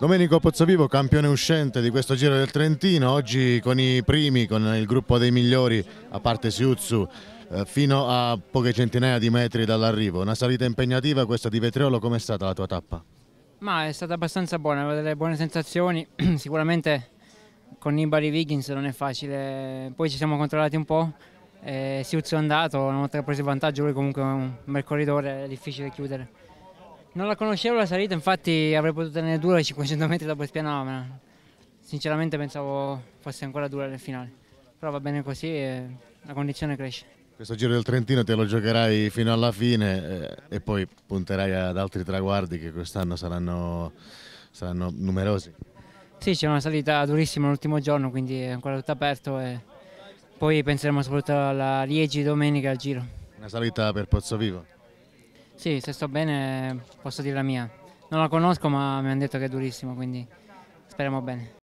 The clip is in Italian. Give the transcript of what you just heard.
Domenico Pozzovivo, campione uscente di questo Giro del Trentino, oggi con i primi, con il gruppo dei migliori, a parte Siuzzu, eh, fino a poche centinaia di metri dall'arrivo. Una salita impegnativa questa di Vetriolo, com'è stata la tua tappa? Ma è stata abbastanza buona, avevo delle buone sensazioni, sicuramente con Nibali Wiggins non è facile, poi ci siamo controllati un po', eh, Siuzzu è andato, una volta che ha preso il vantaggio lui comunque è un bel corridore, è difficile chiudere. Non la conoscevo la salita, infatti avrei potuto tenere dura i 500 metri dopo il piano, sinceramente pensavo fosse ancora dura nel finale. Però va bene così e la condizione cresce. Questo giro del Trentino te lo giocherai fino alla fine eh, e poi punterai ad altri traguardi che quest'anno saranno, saranno, numerosi. Sì, c'è una salita durissima l'ultimo giorno, quindi è ancora tutto aperto e poi penseremo soprattutto alla Liegi domenica al giro. Una salita per Pozzo Vivo? Sì, se sto bene posso dire la mia. Non la conosco ma mi hanno detto che è durissimo, quindi speriamo bene.